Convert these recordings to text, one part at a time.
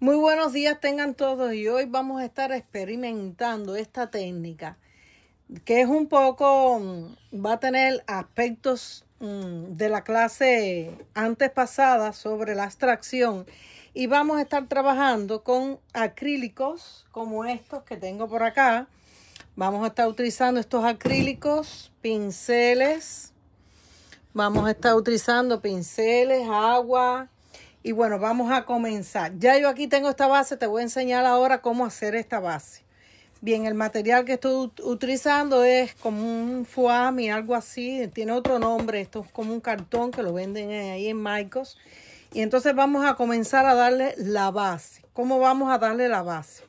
Muy buenos días tengan todos y hoy vamos a estar experimentando esta técnica que es un poco, mm, va a tener aspectos mm, de la clase antes pasada sobre la abstracción y vamos a estar trabajando con acrílicos como estos que tengo por acá. Vamos a estar utilizando estos acrílicos, pinceles, vamos a estar utilizando pinceles, agua, y bueno, vamos a comenzar. Ya yo aquí tengo esta base, te voy a enseñar ahora cómo hacer esta base. Bien, el material que estoy utilizando es como un fuami, algo así, tiene otro nombre, esto es como un cartón que lo venden ahí en Michaels. Y entonces vamos a comenzar a darle la base. ¿Cómo vamos a darle la base?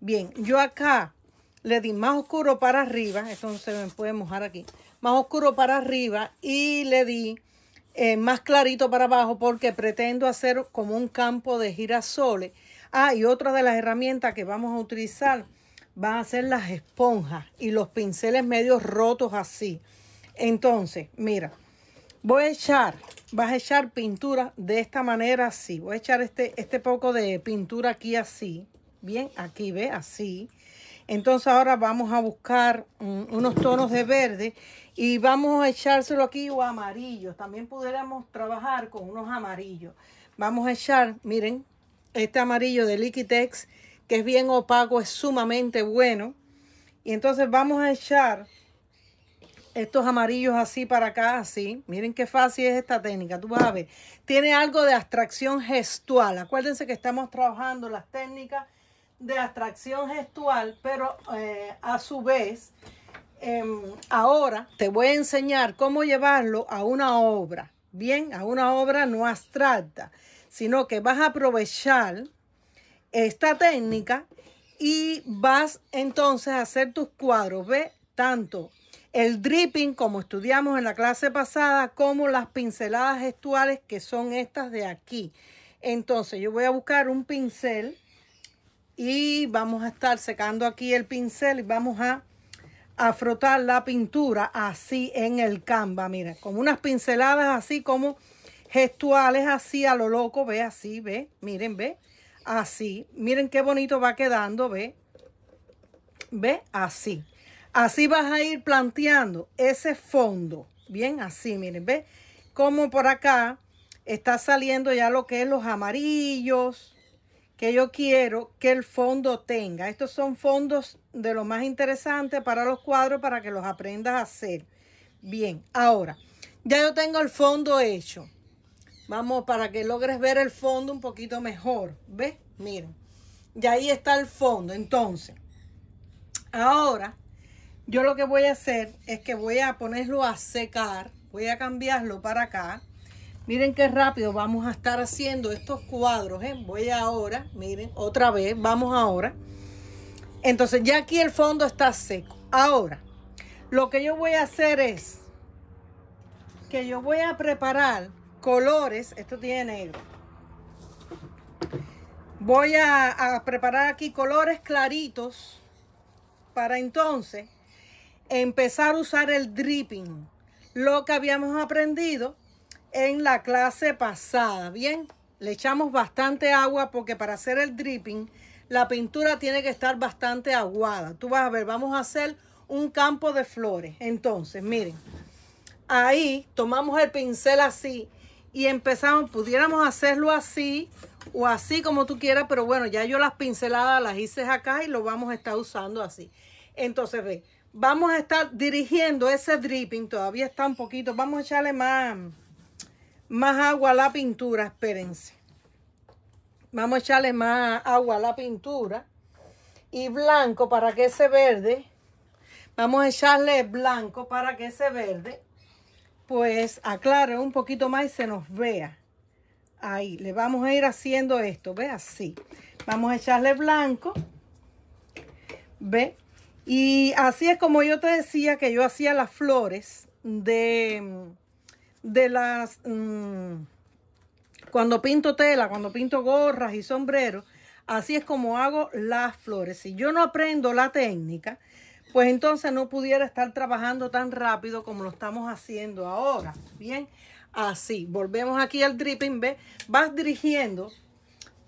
Bien, yo acá le di más oscuro para arriba, esto no se me puede mojar aquí, más oscuro para arriba y le di eh, más clarito para abajo porque pretendo hacer como un campo de girasoles. Ah, y otra de las herramientas que vamos a utilizar van a ser las esponjas y los pinceles medio rotos así. Entonces, mira, voy a echar, vas a echar pintura de esta manera así. Voy a echar este, este poco de pintura aquí así. Bien, aquí ve, así. Entonces ahora vamos a buscar mm, unos tonos de verde y vamos a echárselo aquí o amarillos. También pudiéramos trabajar con unos amarillos. Vamos a echar, miren, este amarillo de Liquitex, que es bien opaco, es sumamente bueno. Y entonces vamos a echar estos amarillos así para acá, así. Miren qué fácil es esta técnica, tú vas a ver. Tiene algo de abstracción gestual. Acuérdense que estamos trabajando las técnicas de atracción gestual, pero eh, a su vez, em, ahora te voy a enseñar cómo llevarlo a una obra, bien, a una obra no abstracta, sino que vas a aprovechar esta técnica y vas entonces a hacer tus cuadros, ve, tanto el dripping, como estudiamos en la clase pasada, como las pinceladas gestuales que son estas de aquí. Entonces yo voy a buscar un pincel y vamos a estar secando aquí el pincel y vamos a, a frotar la pintura así en el canva, miren, Con unas pinceladas así como gestuales así a lo loco, ve así, ve, miren, ve, así, miren qué bonito va quedando, ve, ve, así. Así vas a ir planteando ese fondo, bien, así, miren, ve, como por acá está saliendo ya lo que es los amarillos, que yo quiero que el fondo tenga. Estos son fondos de lo más interesante para los cuadros para que los aprendas a hacer. Bien, ahora, ya yo tengo el fondo hecho. Vamos, para que logres ver el fondo un poquito mejor. ¿Ves? Miren. Y ahí está el fondo. Entonces, ahora yo lo que voy a hacer es que voy a ponerlo a secar. Voy a cambiarlo para acá. Miren qué rápido vamos a estar haciendo estos cuadros. ¿eh? Voy ahora, miren, otra vez, vamos ahora. Entonces ya aquí el fondo está seco. Ahora, lo que yo voy a hacer es que yo voy a preparar colores. Esto tiene negro. Voy a, a preparar aquí colores claritos para entonces empezar a usar el dripping. Lo que habíamos aprendido en la clase pasada, ¿bien? Le echamos bastante agua porque para hacer el dripping la pintura tiene que estar bastante aguada. Tú vas a ver, vamos a hacer un campo de flores. Entonces, miren, ahí tomamos el pincel así y empezamos, pudiéramos hacerlo así o así como tú quieras, pero bueno, ya yo las pinceladas las hice acá y lo vamos a estar usando así. Entonces, ve, vamos a estar dirigiendo ese dripping, todavía está un poquito, vamos a echarle más más agua a la pintura, espérense. Vamos a echarle más agua a la pintura. Y blanco para que ese verde, vamos a echarle blanco para que ese verde, pues aclare un poquito más y se nos vea. Ahí, le vamos a ir haciendo esto, ¿ve? Así. Vamos a echarle blanco. ¿Ve? Y así es como yo te decía que yo hacía las flores de mm, de las... Mm, cuando pinto tela, cuando pinto gorras y sombreros, así es como hago las flores. Si yo no aprendo la técnica, pues entonces no pudiera estar trabajando tan rápido como lo estamos haciendo ahora. Bien, así. Volvemos aquí al dripping, ¿ves? Vas dirigiendo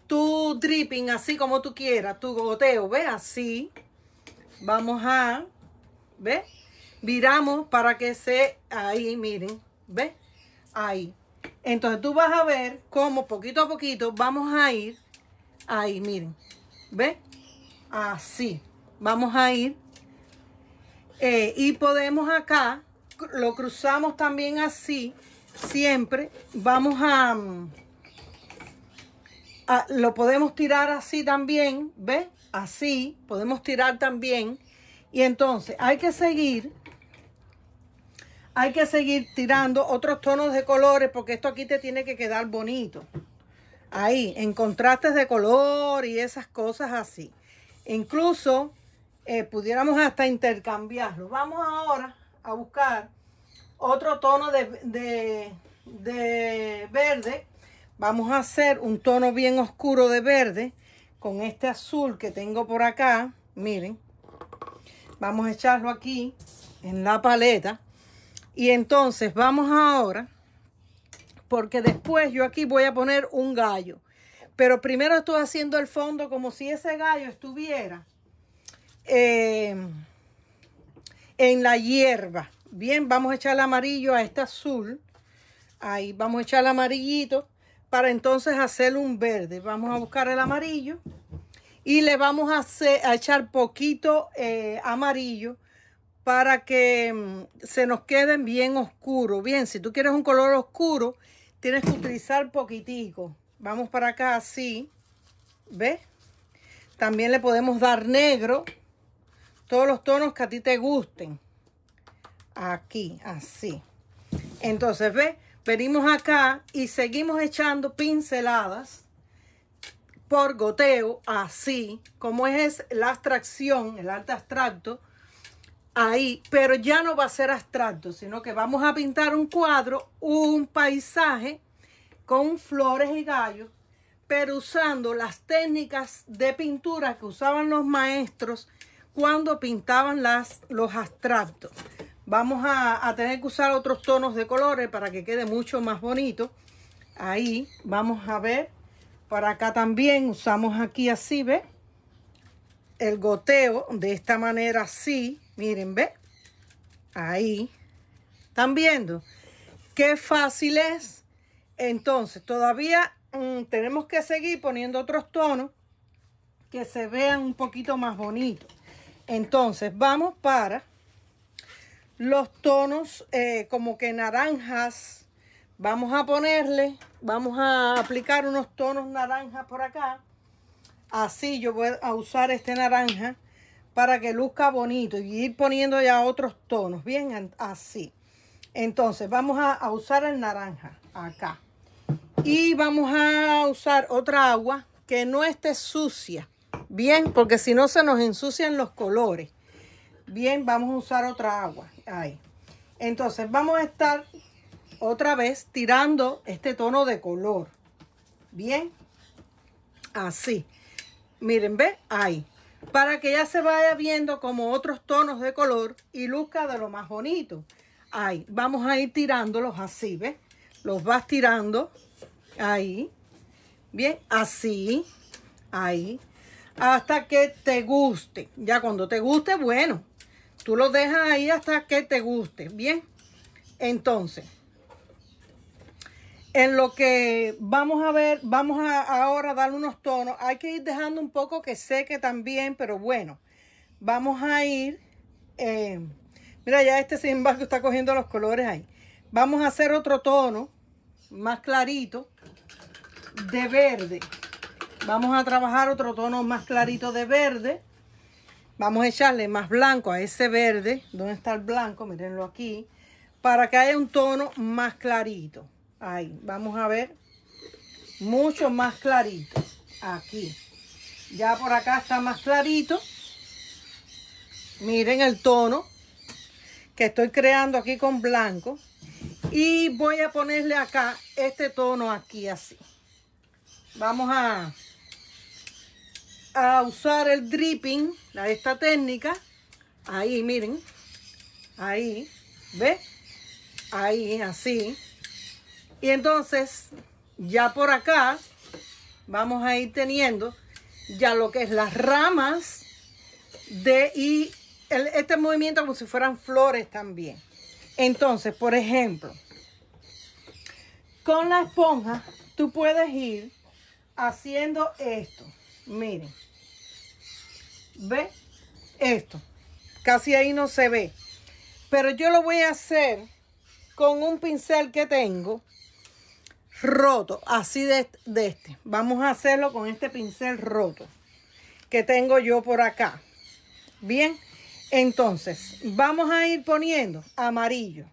tu dripping así como tú quieras, tu goteo, ¿ves? Así. Vamos a, ¿ves? Viramos para que se, ahí miren, ¿ves? ahí. Entonces tú vas a ver cómo poquito a poquito vamos a ir ahí, miren. ¿Ve? Así. Vamos a ir. Eh, y podemos acá, lo cruzamos también así, siempre. Vamos a, mm, a lo podemos tirar así también, ¿ve? Así, podemos tirar también. Y entonces hay que seguir hay que seguir tirando otros tonos de colores porque esto aquí te tiene que quedar bonito. Ahí, en contrastes de color y esas cosas así. Incluso eh, pudiéramos hasta intercambiarlo. Vamos ahora a buscar otro tono de, de verde. Vamos a hacer un tono bien oscuro de verde con este azul que tengo por acá. Miren, vamos a echarlo aquí en la paleta y entonces vamos ahora, porque después yo aquí voy a poner un gallo. Pero primero estoy haciendo el fondo como si ese gallo estuviera eh, en la hierba. Bien, vamos a echar el amarillo a este azul. Ahí vamos a echar el amarillito para entonces hacer un verde. Vamos a buscar el amarillo y le vamos a, hacer, echar poquito eh, amarillo para que mm, se nos queden bien oscuros. Bien, si tú quieres un color oscuro, tienes que utilizar poquitico. Vamos para acá así. ¿Ves? También le podemos dar negro. Todos los tonos que a ti te gusten. Aquí, así. Entonces, ¿ves? Venimos acá y seguimos echando pinceladas por goteo, así. Como es la abstracción, el arte abstracto, ahí, pero ya no va a ser abstracto, sino que vamos a pintar un cuadro, un paisaje con flores y gallos, pero usando las técnicas de pintura que usaban los maestros cuando pintaban las, los abstractos. Vamos a, tener que usar otros tonos de colores para que quede mucho más bonito. Ahí vamos a ver. para acá también usamos aquí así, ¿ves? el goteo de esta manera así. Miren, ¿ve? Ahí. ¿Están viendo? Qué fácil es. Entonces, todavía mm, tenemos que seguir poniendo otros tonos que se vean un poquito más bonitos. Entonces, vamos para los tonos eh, como que naranjas. Vamos a ponerle, vamos a aplicar unos tonos naranjas por acá. Así yo voy a usar este naranja para que luzca bonito y ir poniendo ya otros tonos, bien así. Entonces vamos a, usar el naranja acá. Y vamos a usar otra agua que no esté sucia, bien, porque si no se nos ensucian los colores. Bien, vamos a usar otra agua, ahí. Entonces vamos a estar otra vez tirando este tono de color, bien, así. Miren, ve ahí. Para que ya se vaya viendo como otros tonos de color y luzca de lo más bonito. Ahí, vamos a ir tirándolos así, ve. Los vas tirando ahí. Bien, así, ahí. Hasta que te guste. Ya cuando te guste, bueno, tú lo dejas ahí hasta que te guste. Bien, entonces en lo que vamos a ver, vamos a ahora dar unos tonos. Hay que ir dejando un poco que seque también, pero bueno, vamos a ir. Eh, mira, ya este sin embargo está cogiendo los colores ahí. Vamos a hacer otro tono más clarito de verde. Vamos a trabajar otro tono más clarito de verde. Vamos a echarle más blanco a ese verde. ¿Dónde está el blanco? Mírenlo aquí. Para que haya un tono más clarito. Ahí, vamos a ver. Mucho más clarito. Aquí. Ya por acá está más clarito. Miren el tono que estoy creando aquí con blanco. Y voy a ponerle acá este tono aquí así. Vamos a, a usar el dripping, esta técnica. Ahí, miren. Ahí. ¿Ve? Ahí, así. Y entonces, ya por acá, vamos a ir teniendo ya lo que es las ramas de y este movimiento como si fueran flores también. Entonces, por ejemplo, con la esponja tú puedes ir haciendo esto. Miren. ¿Ve? Esto. Casi ahí no se ve. Pero yo lo voy a hacer con un pincel que tengo roto, así de, de este. Vamos a hacerlo con este pincel roto que tengo yo por acá. Bien, entonces vamos a ir poniendo amarillo.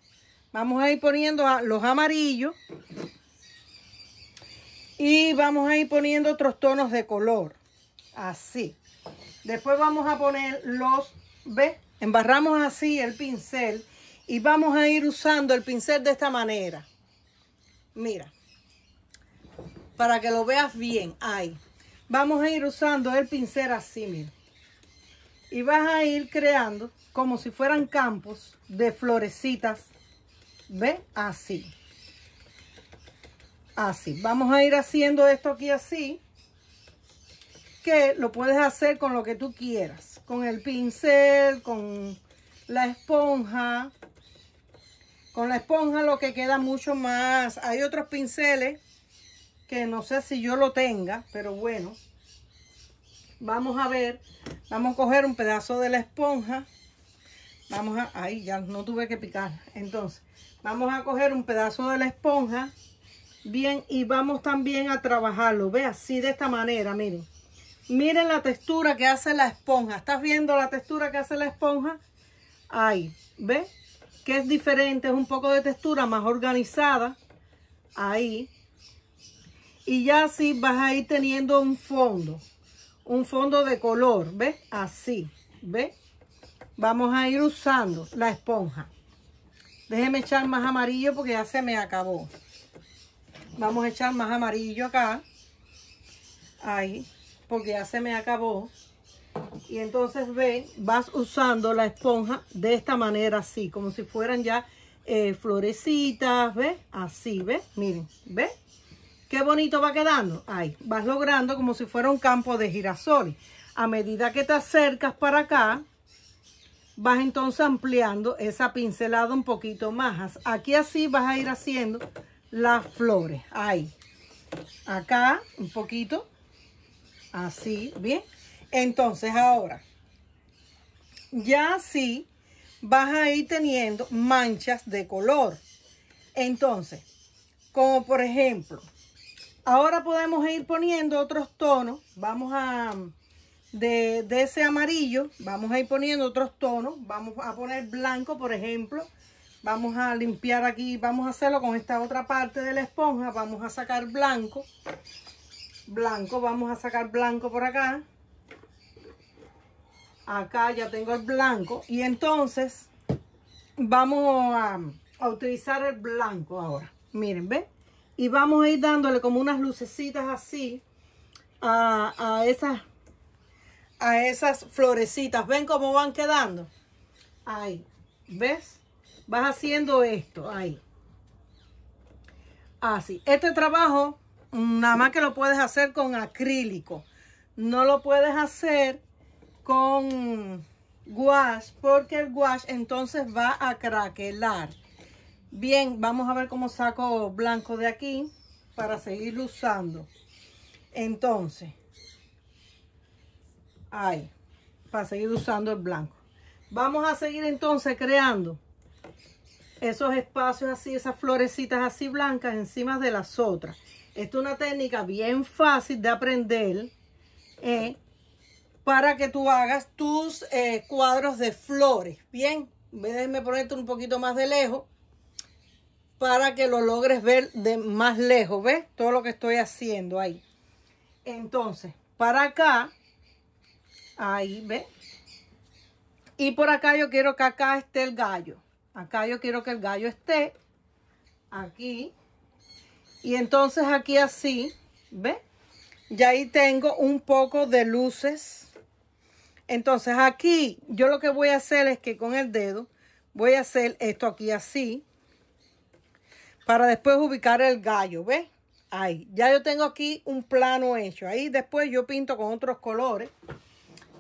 Vamos a ir poniendo los amarillos y vamos a ir poniendo otros tonos de color. Así. Después vamos a poner los, ¿ves? Embarramos así el pincel y vamos a ir usando el pincel de esta manera. Mira para que lo veas bien. Ahí. Vamos a ir usando el pincel así, Y vas a ir creando como si fueran campos de florecitas. ¿Ve? Así. Así. Vamos a ir haciendo esto aquí así. Que lo puedes hacer con lo que tú quieras. Con el pincel, con la esponja. Con la esponja lo que queda mucho más. Hay otros pinceles que no sé si yo lo tenga, pero bueno. Vamos a ver, vamos a coger un pedazo de la esponja. Vamos a, ahí ya no tuve que picar. Entonces, vamos a coger un pedazo de la esponja. Bien, y vamos también a trabajarlo. Ve así de esta manera, miren. Miren la textura que hace la esponja. ¿Estás viendo la textura que hace la esponja? Ahí, ¿ve? Que es diferente, es un poco de textura más organizada. Ahí, y ya así vas a ir teniendo un fondo, un fondo de color, ¿ves? Así, ¿ves? Vamos a ir usando la esponja. Déjeme echar más amarillo porque ya se me acabó. Vamos a echar más amarillo acá. Ahí, porque ya se me acabó. Y entonces ven, vas usando la esponja de esta manera así, como si fueran ya eh, florecitas, ¿ves? Así, ¿ves? Miren, ¿ves? Qué bonito va quedando. Ahí, vas logrando como si fuera un campo de girasoles. A medida que te acercas para acá, vas entonces ampliando esa pincelada un poquito más. Aquí así vas a ir haciendo las flores. Ahí. Acá, un poquito. Así, bien. Entonces ahora, ya así vas a ir teniendo manchas de color. Entonces, como por ejemplo, Ahora podemos ir poniendo otros tonos. Vamos a, de, ese amarillo, vamos a ir poniendo otros tonos. Vamos a poner blanco, por ejemplo. Vamos a limpiar aquí, vamos a hacerlo con esta otra parte de la esponja. Vamos a sacar blanco. Blanco, vamos a sacar blanco por acá. Acá ya tengo el blanco. Y entonces vamos a, a utilizar el blanco ahora. Miren, ¿ven? y vamos a ir dándole como unas lucecitas así a, esas, a esas florecitas. ¿Ven cómo van quedando? Ahí, ¿ves? Vas haciendo esto, ahí. Así. Este trabajo nada más que lo puedes hacer con acrílico. No lo puedes hacer con gouache porque el gouache entonces va a craquelar. Bien, vamos a ver cómo saco blanco de aquí para seguir usando. Entonces, ahí, para seguir usando el blanco. Vamos a seguir entonces creando esos espacios así, esas florecitas así blancas encima de las otras. Esta es una técnica bien fácil de aprender eh, para que tú hagas tus eh, cuadros de flores. Bien, déjenme ponerte un poquito más de lejos para que lo logres ver de más lejos, ¿ves? Todo lo que estoy haciendo ahí. Entonces, para acá, ahí, ¿ves? Y por acá yo quiero que acá esté el gallo. Acá yo quiero que el gallo esté, aquí. Y entonces aquí así, ¿ves? Y ahí tengo un poco de luces. Entonces aquí yo lo que voy a hacer es que con el dedo voy a hacer esto aquí así para después ubicar el gallo, ¿ves? Ahí, ya yo tengo aquí un plano hecho. Ahí después yo pinto con otros colores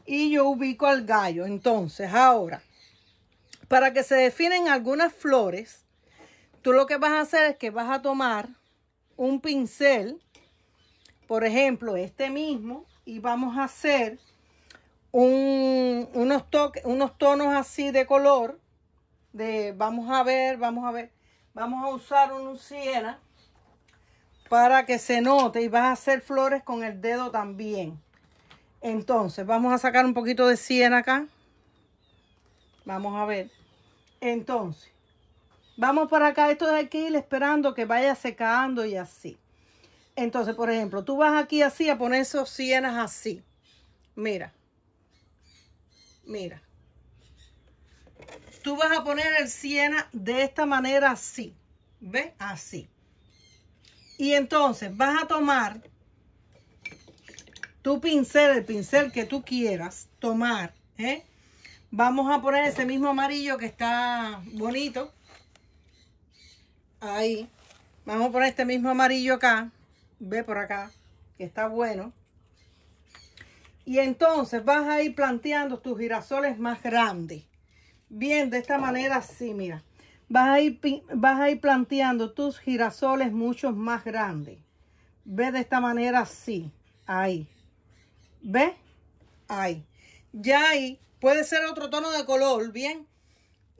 y yo ubico al gallo. Entonces, ahora, para que se definen algunas flores, tú lo que vas a hacer es que vas a tomar un pincel, por ejemplo, este mismo, y vamos a hacer unos, toques, unos tonos así de color. De, vamos a ver, vamos a ver Vamos a usar una siena para que se note y vas a hacer flores con el dedo también. Entonces, vamos a sacar un poquito de siena acá. Vamos a ver. Entonces, vamos para acá. Esto de aquí esperando que vaya secando y así. Entonces, por ejemplo, tú vas aquí así a poner esos sienas así. Mira. Mira tú vas a poner el siena de esta manera así, ¿ves? Así. Y entonces vas a tomar tu pincel, el pincel que tú quieras tomar, ¿eh? Vamos a poner ese mismo amarillo que está bonito. Ahí. Vamos a poner este mismo amarillo acá. Ve por acá, que está bueno. Y entonces vas a ir planteando tus girasoles más grandes bien de esta manera así, mira. Vas a, ir, vas a ir planteando tus girasoles muchos más grandes. Ve de esta manera así, ahí. ¿Ve? Ahí. Ya ahí puede ser otro tono de color, bien.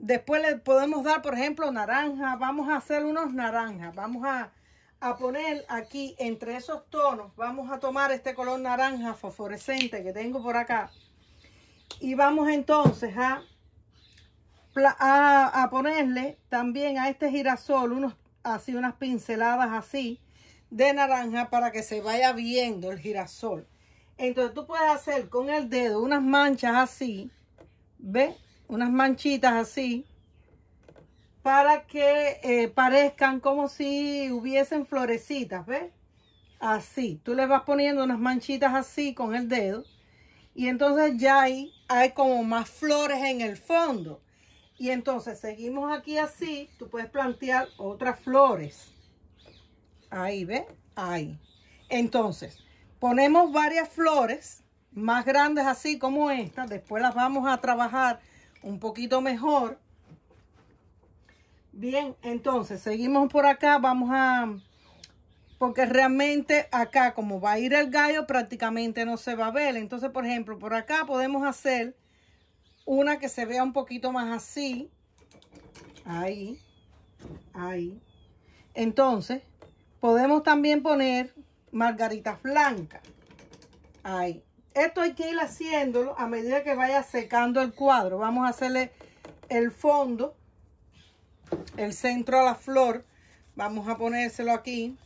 Después le podemos dar, por ejemplo, naranja. Vamos a hacer unos naranjas. Vamos a, a poner aquí entre esos tonos, vamos a tomar este color naranja fosforescente que tengo por acá. Y vamos entonces a a, ponerle también a este girasol unos, así, unas pinceladas así de naranja para que se vaya viendo el girasol. Entonces tú puedes hacer con el dedo unas manchas así, ve Unas manchitas así para que eh, parezcan como si hubiesen florecitas, ¿ves? Así, tú le vas poniendo unas manchitas así con el dedo y entonces ya ahí hay como más flores en el fondo. Y entonces seguimos aquí así, tú puedes plantear otras flores. Ahí, ¿ves? Ahí. Entonces, ponemos varias flores más grandes así como esta. Después las vamos a trabajar un poquito mejor. Bien, entonces seguimos por acá. Vamos a... Porque realmente acá como va a ir el gallo prácticamente no se va a ver. Entonces, por ejemplo, por acá podemos hacer una que se vea un poquito más así. Ahí. Ahí. Entonces, podemos también poner margaritas blancas. Ahí. Esto hay que ir haciéndolo a medida que vaya secando el cuadro. Vamos a hacerle el fondo, el centro a la flor. Vamos a ponérselo aquí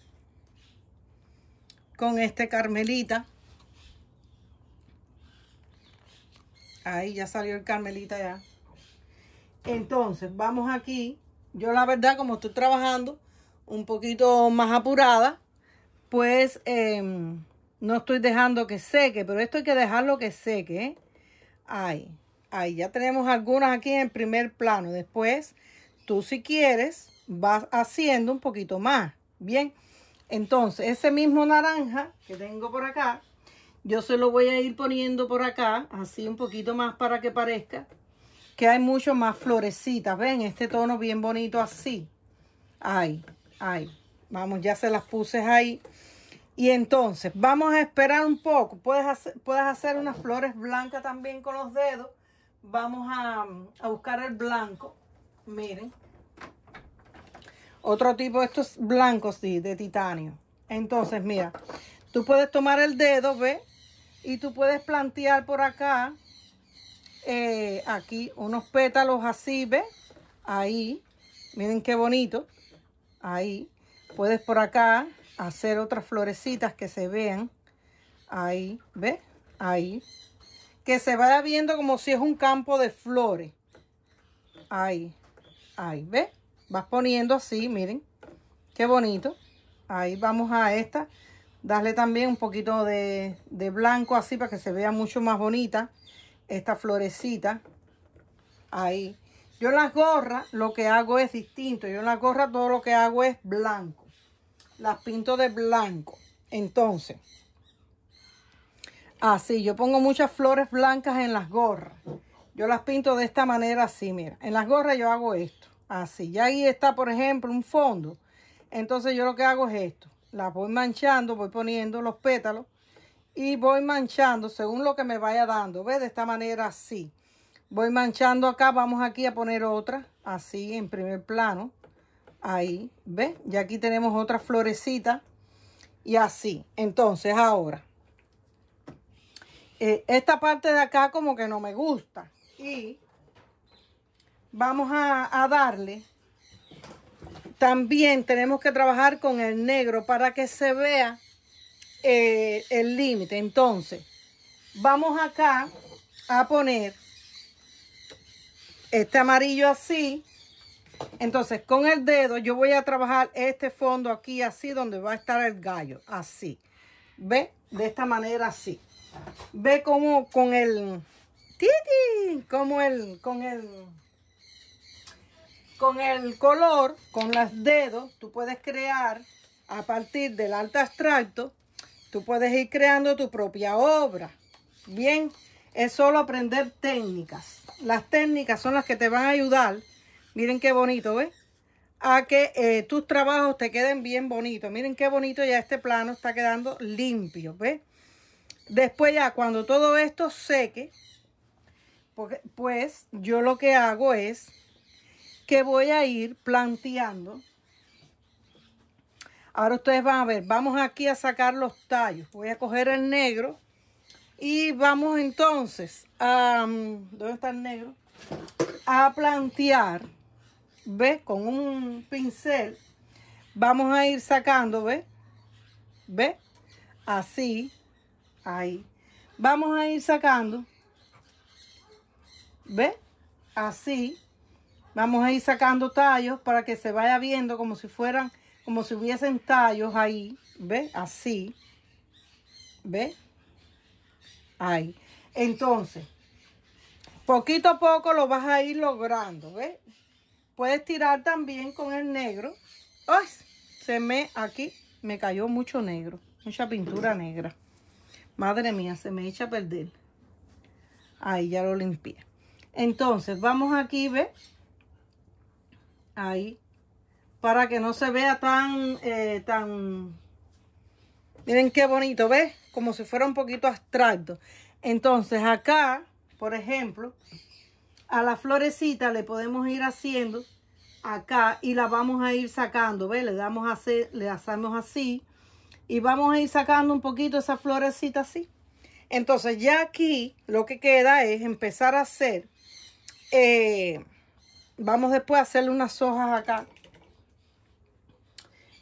con este carmelita. Ahí ya salió el Carmelita ya. Entonces, vamos aquí. Yo la verdad, como estoy trabajando un poquito más apurada, pues em, no estoy dejando que seque, pero esto hay que dejarlo que seque. ¿eh? Ahí, ahí ya tenemos algunas aquí en primer plano. Después, tú si quieres, vas haciendo un poquito más. Bien, entonces ese mismo naranja que tengo por acá, yo se lo voy a ir poniendo por acá, así un poquito más para que parezca. Que hay mucho más florecitas. ¿Ven? Este tono bien bonito así. Ahí, ahí. Vamos, ya se las puse ahí. Y entonces, vamos a esperar un poco. Puedes hacer, puedes hacer unas flores blancas también con los dedos. Vamos a, a buscar el blanco. Miren. Otro tipo de estos blancos sí, de titanio. Entonces, mira, tú puedes tomar el dedo, ¿ves? Y tú puedes plantear por acá, eh, aquí, unos pétalos así, ¿ves? Ahí, miren qué bonito. Ahí, puedes por acá hacer otras florecitas que se vean. Ahí, ¿ves? Ahí. Que se vaya viendo como si es un campo de flores. Ahí, ahí, ¿ves? Vas poniendo así, miren. Qué bonito. Ahí vamos a esta darle también un poquito de, blanco así para que se vea mucho más bonita esta florecita ahí yo en las gorras lo que hago es distinto yo en las gorras todo lo que hago es blanco las pinto de blanco entonces así yo pongo muchas flores blancas en las gorras yo las pinto de esta manera así mira en las gorras yo hago esto así y ahí está por ejemplo un fondo entonces yo lo que hago es esto la voy manchando, voy poniendo los pétalos y voy manchando según lo que me vaya dando. ¿Ves? De esta manera así. Voy manchando acá, vamos aquí a poner otra, así en primer plano. Ahí, ¿ves? Y aquí tenemos otra florecita y así. Entonces ahora, eh, esta parte de acá como que no me gusta y vamos a darle también tenemos que trabajar con el negro para que se vea eh, el límite. Entonces, vamos acá a poner este amarillo así. Entonces, con el dedo yo voy a trabajar este fondo aquí así donde va a estar el gallo. Así. ¿Ve? De esta manera así. ¿Ve cómo con el... ¡Titi! Como el... Con el... Con el color, con los dedos, tú puedes crear a partir del alto abstracto, tú puedes ir creando tu propia obra. Bien, es solo aprender técnicas. Las técnicas son las que te van a ayudar, miren qué bonito, ¿ves? A que eh, tus trabajos te queden bien bonitos. Miren qué bonito ya este plano está quedando limpio, ¿ves? Después ya cuando todo esto seque, pues yo lo que hago es que voy a ir planteando. Ahora ustedes van a ver, vamos aquí a sacar los tallos. Voy a coger el negro y vamos entonces a... Mm, ¿Dónde está el negro? A plantear, ve Con un pincel vamos a ir sacando, ve ve Así, ahí. Vamos a ir sacando, ve Así, Vamos a ir sacando tallos para que se vaya viendo como si fueran, como si hubiesen tallos ahí, ¿ve? Así, ¿ve? Ahí. Entonces, poquito a poco lo vas a ir logrando, ¿ves? Puedes tirar también con el negro. ¡Ay! Se me, aquí me cayó mucho negro, mucha pintura negra. Madre mía, se me echa a perder. Ahí ya lo limpié. Entonces, vamos aquí, ¿ves? ahí para que no se vea tan eh, tan miren qué bonito ves como si fuera un poquito abstracto entonces acá por ejemplo a la florecita le podemos ir haciendo acá y la vamos a ir sacando ¿ves? le damos a hacer le hacemos así y vamos a ir sacando un poquito esa florecita así entonces ya aquí lo que queda es empezar a hacer eh, Vamos después a hacerle unas hojas acá.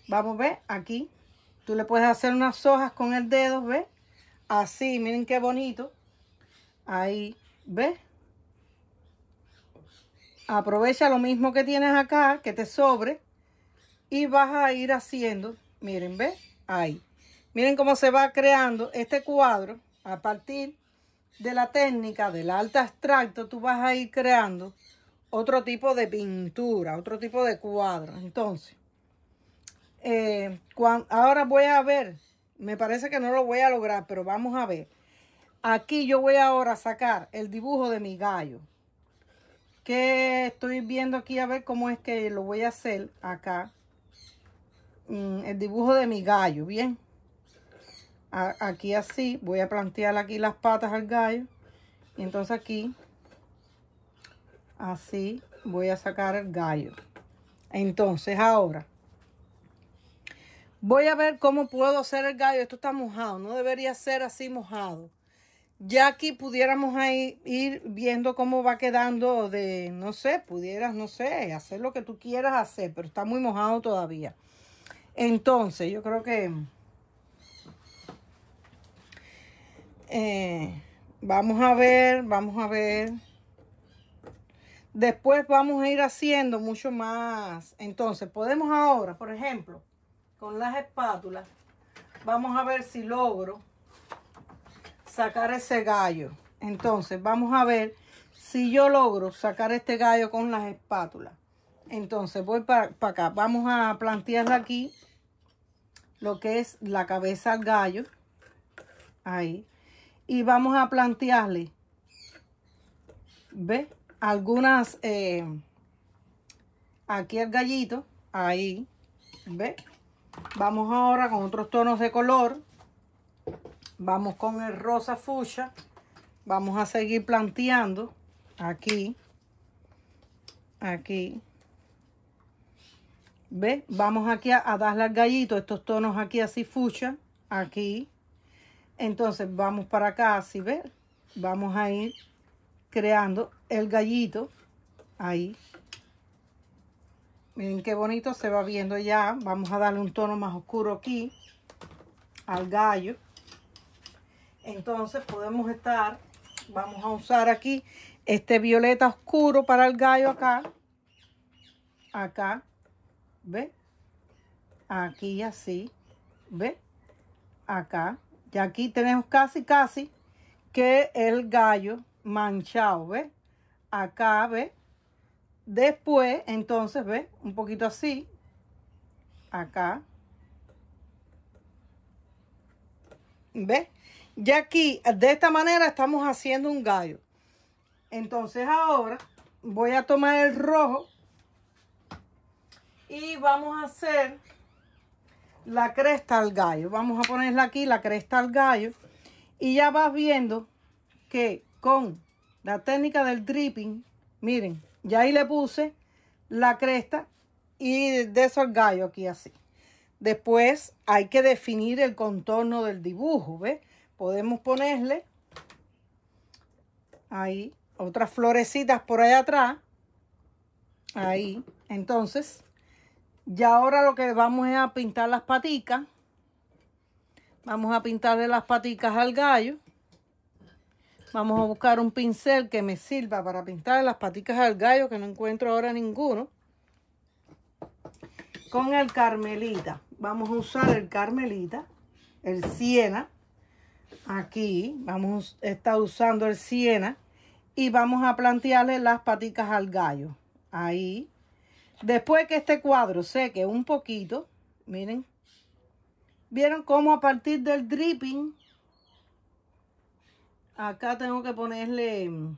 Vamos, ver Aquí. Tú le puedes hacer unas hojas con el dedo, ve. Así, miren qué bonito. Ahí, ve. Aprovecha lo mismo que tienes acá, que te sobre. Y vas a ir haciendo, miren, ve, Ahí. Miren cómo se va creando este cuadro a partir de la técnica del alto extracto. Tú vas a ir creando otro tipo de pintura, otro tipo de cuadro. Entonces, eh, ahora voy a ver, me parece que no lo voy a lograr, pero vamos a ver. Aquí yo voy ahora a sacar el dibujo de mi gallo. Que estoy viendo aquí a ver cómo es que lo voy a hacer acá. Mm, el dibujo de mi gallo, bien. aquí así, voy a plantear aquí las patas al gallo. Y entonces aquí así voy a sacar el gallo. Entonces ahora voy a ver cómo puedo hacer el gallo. Esto está mojado, no debería ser así mojado. Ya aquí pudiéramos ir viendo cómo va quedando de, no sé, pudieras, no sé, hacer lo que tú quieras hacer, pero está muy mojado todavía. Entonces, yo creo que eh, vamos a ver, vamos a ver. Después vamos a ir haciendo mucho más. Entonces, podemos ahora, por ejemplo, con las espátulas, vamos a ver si logro sacar ese gallo. Entonces, vamos a ver si yo logro sacar este gallo con las espátulas. Entonces, voy para acá. Vamos a plantear aquí lo que es la cabeza al gallo. Ahí. Y vamos a plantearle. ¿ves? algunas, eh, aquí el gallito, ahí, ¿ves? Vamos ahora con otros tonos de color. Vamos con el rosa fucha. Vamos a seguir planteando aquí, aquí. ¿Ve? Vamos aquí a, darle al gallito estos tonos aquí así fucha, aquí. Entonces vamos para acá, así, ¿ves? Vamos a ir creando el gallito ahí. Miren qué bonito se va viendo ya. Vamos a darle un tono más oscuro aquí al gallo. Entonces podemos estar, vamos a usar aquí este violeta oscuro para el gallo acá. Acá, ¿ve? Aquí así, ¿ve? Acá. Y aquí tenemos casi, casi que el gallo manchado, ¿ve? acá, ve. Después, entonces, ve Un poquito así, acá. ve y aquí, de esta manera, estamos haciendo un gallo. Entonces ahora voy a tomar el rojo y vamos a hacer la cresta al gallo. Vamos a ponerla aquí, la cresta al gallo. Y ya vas viendo que con la técnica del dripping. Miren, ya ahí le puse la cresta y de eso gallo aquí así. Después hay que definir el contorno del dibujo, ¿ves? Podemos ponerle ahí otras florecitas por ahí atrás. Ahí. Entonces, ya ahora lo que vamos es a pintar las paticas. Vamos a pintarle las paticas al gallo. Vamos a buscar un pincel que me sirva para pintar las paticas al gallo, que no encuentro ahora ninguno. Con el carmelita. Vamos a usar el carmelita, el siena. Aquí vamos a estar usando el siena. Y vamos a plantearle las paticas al gallo. Ahí. Después que este cuadro seque un poquito, miren. Vieron cómo a partir del dripping Acá tengo que ponerle mm,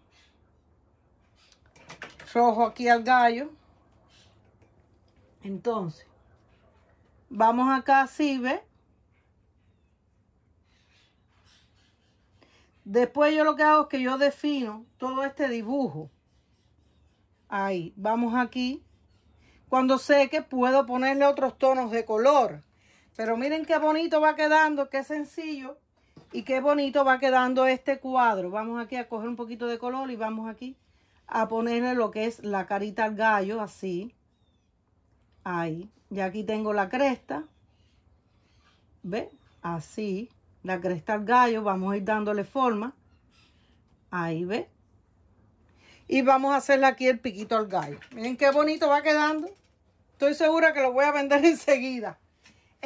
rojo aquí al gallo. Entonces, vamos acá así, ve. Después yo lo que hago es que yo defino todo este dibujo. Ahí, vamos aquí. Cuando sé que puedo ponerle otros tonos de color. Pero miren qué bonito va quedando, qué sencillo. Y qué bonito va quedando este cuadro. Vamos aquí a coger un poquito de color y vamos aquí a ponerle lo que es la carita al gallo, así. Ahí. Ya aquí tengo la cresta. ¿Ve? Así. La cresta al gallo. Vamos a ir dándole forma. Ahí, ¿ve? Y vamos a hacerle aquí el piquito al gallo. Miren qué bonito va quedando. Estoy segura que lo voy a vender enseguida.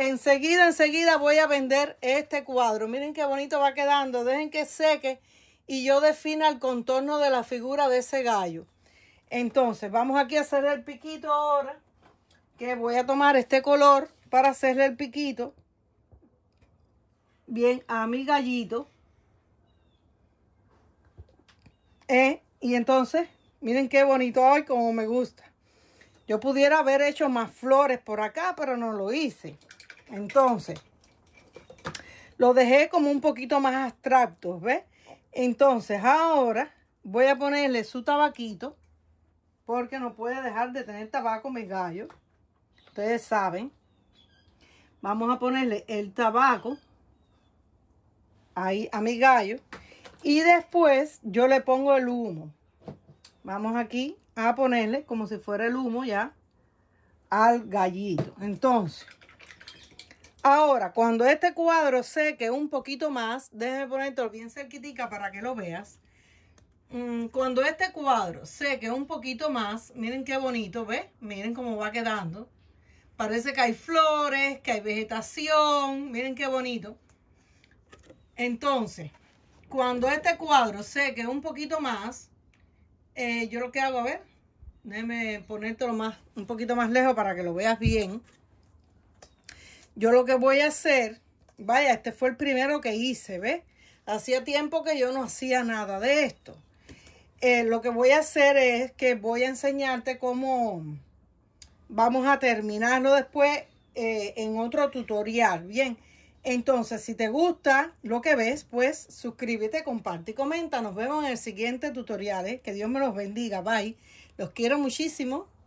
Enseguida, enseguida voy a vender este cuadro. Miren qué bonito va quedando. Dejen que seque y yo defina el contorno de la figura de ese gallo. Entonces, vamos aquí a hacer el piquito ahora. Que voy a tomar este color para hacerle el piquito. Bien, a mi gallito. Eh, y entonces, miren qué bonito hoy, como me gusta. Yo pudiera haber hecho más flores por acá, pero no lo hice. Entonces, lo dejé como un poquito más abstracto, ¿ves? Entonces, ahora voy a ponerle su tabaquito, porque no puede dejar de tener tabaco mi gallo. Ustedes saben. Vamos a ponerle el tabaco ahí a mi gallo. Y después yo le pongo el humo. Vamos aquí a ponerle como si fuera el humo ya al gallito. Entonces, Ahora, cuando este cuadro seque un poquito más, déjeme ponerlo bien cerquitica para que lo veas. Mm, cuando este cuadro seque un poquito más, miren qué bonito, ¿ves? Miren cómo va quedando. Parece que hay flores, que hay vegetación, miren qué bonito. Entonces, cuando este cuadro seque un poquito más, eh, yo lo que hago, a ver, déjeme ponerlo más, un poquito más lejos para que lo veas bien. Yo lo que voy a hacer, vaya, este fue el primero que hice, ¿ves? Hacía tiempo que yo no hacía nada de esto. Eh, lo que voy a hacer es que voy a enseñarte cómo vamos a terminarlo después eh, en otro tutorial. Bien, entonces si te gusta lo que ves, pues suscríbete, comparte y comenta. Nos vemos en el siguiente tutorial. Eh. Que Dios me los bendiga. Bye. Los quiero muchísimo.